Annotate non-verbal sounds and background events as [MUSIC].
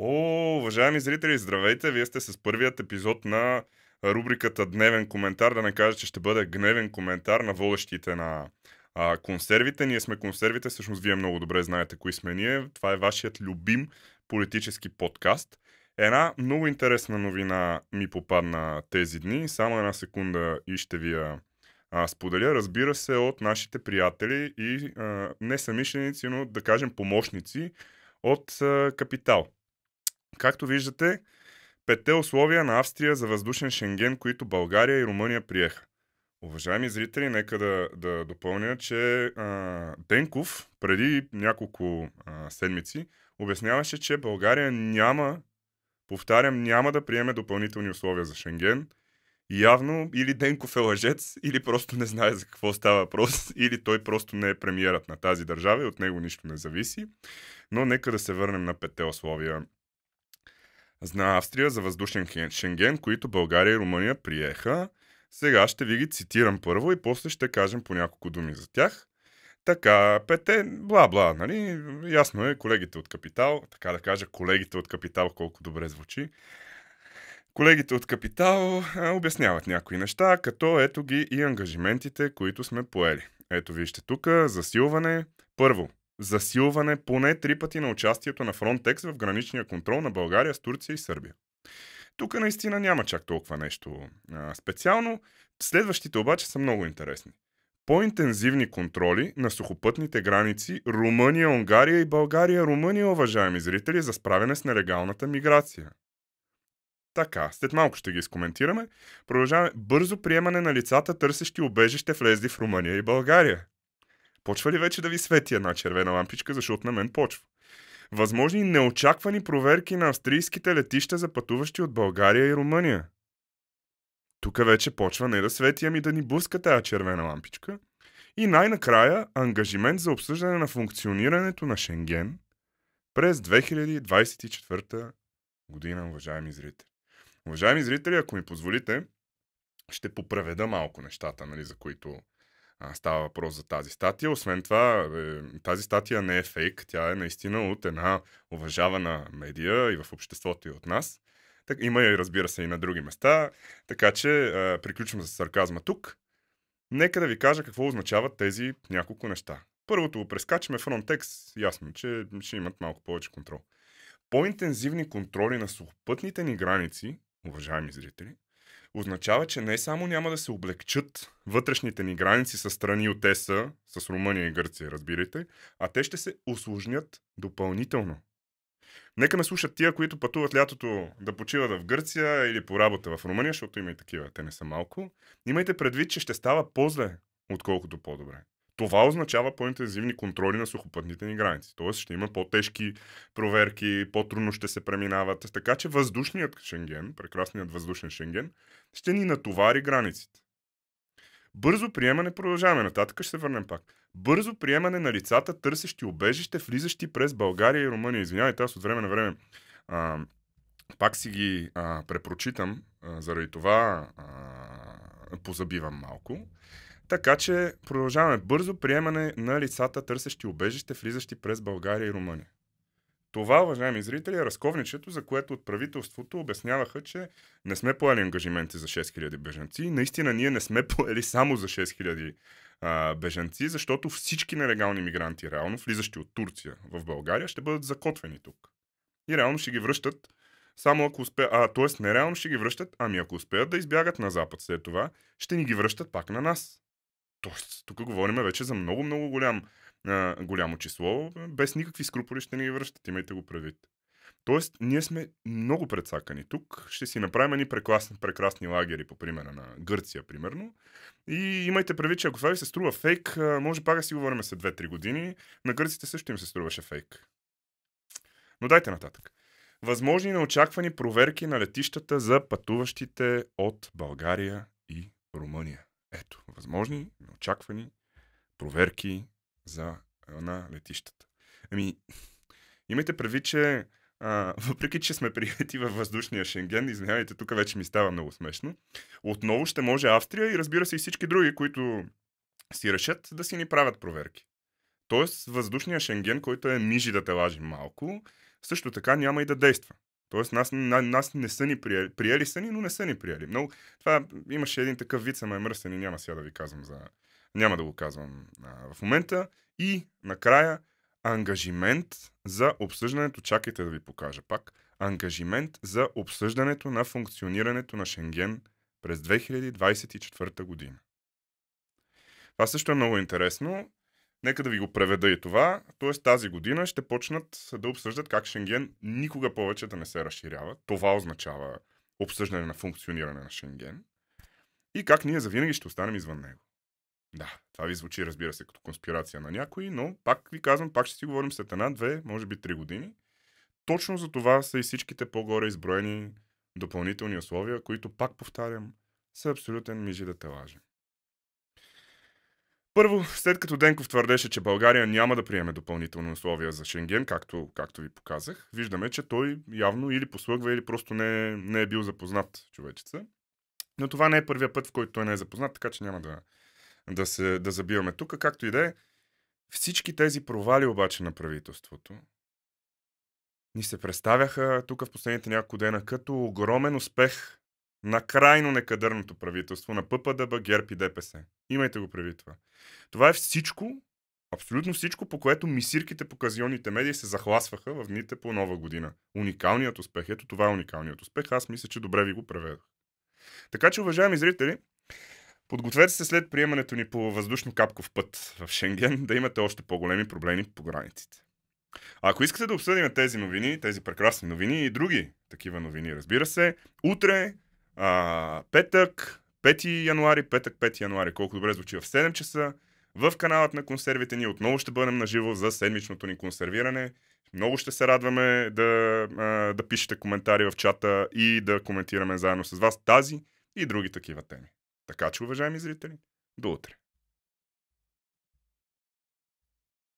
О, уважаеми зрители, здравейте! Вие сте с първият епизод на рубриката Дневен коментар. Да не кажа, че ще бъде гневен коментар на водещите на а, консервите. Ние сме консервите, всъщност вие много добре знаете кои сме ние. Това е вашият любим политически подкаст. Една много интересна новина ми попадна тези дни. Само една секунда и ще ви я а, споделя. Разбира се, от нашите приятели и а, не самишленици, но да кажем помощници от а, Капитал. Както виждате, петте условия на Австрия за въздушен Шенген, които България и Румъния приеха. Уважаеми зрители, нека да, да допълня, че а, Денков преди няколко а, седмици обясняваше, че България няма, повтарям, няма да приеме допълнителни условия за Шенген. явно или Денков е лъжец, или просто не знае за какво става въпрос, [LAUGHS] или той просто не е премиерът на тази държава и от него нищо не зависи. Но нека да се върнем на петте условия на Австрия за въздушен Шенген, които България и Румъния приеха. Сега ще ви ги цитирам първо и после ще кажем по няколко думи за тях. Така, пете, бла-бла, нали? Ясно е, колегите от Капитал, така да кажа, колегите от Капитал, колко добре звучи. Колегите от Капитал а, обясняват някои неща, като ето ги и ангажиментите, които сме поели. Ето вижте тук, засилване. Първо, засилване поне три пъти на участието на Frontex в граничния контрол на България с Турция и Сърбия. Тук наистина няма чак толкова нещо а, специално. Следващите обаче са много интересни. По-интензивни контроли на сухопътните граници Румъния, Унгария и България. Румъния, уважаеми зрители, за справяне с нелегалната миграция. Така, след малко ще ги изкоментираме. Продължаваме. Бързо приемане на лицата, търсещи убежище влезли в Румъния и България. Почва ли вече да ви свети една червена лампичка, защото на мен почва? Възможни неочаквани проверки на австрийските летища за пътуващи от България и Румъния. Тук вече почва не да свети, ами да ни блъска тая червена лампичка. И най-накрая ангажимент за обсъждане на функционирането на Шенген през 2024 година, уважаеми зрители. Уважаеми зрители, ако ми позволите, ще попреведа малко нещата, нали, за които а, става въпрос за тази статия. Освен това, е, тази статия не е фейк, тя е наистина от една уважавана медия и в обществото и от нас. Так, има и разбира се и на други места, така че е, приключвам с сарказма тук. Нека да ви кажа какво означават тези няколко неща. Първото го прескачаме Frontex, ясно, че ще имат малко повече контрол. По-интензивни контроли на сухопътните ни граници, уважаеми зрители, означава, че не само няма да се облегчат вътрешните ни граници с страни от ЕСА, с Румъния и Гърция, разбирайте, а те ще се осложнят допълнително. Нека ме слушат тия, които пътуват лятото да почиват в Гърция или по работа в Румъния, защото има и такива, те не са малко. Имайте предвид, че ще става по-зле, отколкото по-добре. Това означава по-интензивни контроли на сухопътните ни граници. Тоест ще има по-тежки проверки, по-трудно ще се преминават. Така че въздушният Шенген, прекрасният въздушен Шенген, ще ни натовари границите. Бързо приемане, продължаваме нататък, ще се върнем пак. Бързо приемане на лицата, търсещи обежище, влизащи през България и Румъния. Извинявайте, аз от време на време а, пак си ги а, препрочитам, а, заради това а, позабивам малко. Така че продължаваме бързо приемане на лицата, търсещи убежище, влизащи през България и Румъния. Това, уважаеми зрители, е разковничето, за което от правителството обясняваха, че не сме поели ангажименти за 6000 бежанци. Наистина ние не сме [LAUGHS] поели само за 6000 а, бежанци, защото всички нелегални мигранти, реално влизащи от Турция в България, ще бъдат закотвени тук. И реално ще ги връщат само ако успеят, а т.е. нереално ще ги връщат, ами ако успеят да избягат на Запад след това, ще ни ги връщат пак на нас. Тоест, тук говорим вече за много-много голям, а, голямо число, без никакви скруполи ще ни връщат, имайте го предвид. Тоест, ние сме много предсакани тук. Ще си направим едни прекрасни, прекрасни лагери, по примера на Гърция, примерно. И имайте предвид, че ако това ви се струва фейк, може пак да си говорим след 2-3 години. На гърците също им се струваше фейк. Но дайте нататък. Възможни неочаквани проверки на летищата за пътуващите от България и Румъния. Ето, възможни, неочаквани проверки за, на летищата. Ами, имайте прави, че а, [LAUGHS] въпреки, че сме приети във въздушния Шенген, извинявайте, тук вече ми става много смешно, отново ще може Австрия и разбира се и всички други, които си решат да си ни правят проверки. Тоест, въздушния Шенген, който е нижи да те лажи малко, също така няма и да действа. Тоест, нас, на, нас не са ни приели. Приели са ни, но не са ни приели. Много, това имаше един такъв вид, е мръсен и няма сега да ви казвам за... Няма да го казвам а, в момента. И накрая ангажимент за обсъждането, чакайте да ви покажа пак, ангажимент за обсъждането на функционирането на Шенген през 2024 година. Това също е много интересно. Нека да ви го преведа и това. Тоест тази година ще почнат да обсъждат как Шенген никога повече да не се разширява. Това означава обсъждане на функциониране на Шенген. И как ние завинаги ще останем извън него. Да, това ви звучи, разбира се, като конспирация на някои, но пак ви казвам, пак ще си говорим след една, две, може би три години. Точно за това са и всичките по-горе изброени допълнителни условия, които, пак повтарям, са абсолютен мижи да те лажем. Първо, след като Денков твърдеше, че България няма да приеме допълнителни условия за Шенген, както, както ви показах, виждаме, че той явно или послъгва, или просто не, не е бил запознат човечеца. Но това не е първия път, в който той не е запознат, така че няма да, да, се, да забиваме тук. Както и да е, всички тези провали обаче на правителството ни се представяха тук в последните няколко дена като огромен успех на крайно некадърното правителство на ППДБ, ГЕРБ и ДПС. Имайте го преди това. Това е всичко, абсолютно всичко, по което мисирките по казионните медии се захласваха в дните по нова година. Уникалният успех. Ето това е уникалният успех. Аз мисля, че добре ви го преведох. Така че, уважаеми зрители, подгответе се след приемането ни по въздушно-капков път в Шенген да имате още по-големи проблеми по границите. А ако искате да обсъдим тези новини, тези прекрасни новини и други такива новини, разбира се, утре а, петък, 5 януари, петък 5 януари, колко добре звучи в 7 часа. В каналът на консервите ние отново ще бъдем наживо за седмичното ни консервиране. Много ще се радваме да, а, да пишете коментари в чата и да коментираме заедно с вас тази и други такива теми. Така че, уважаеми зрители, до утре!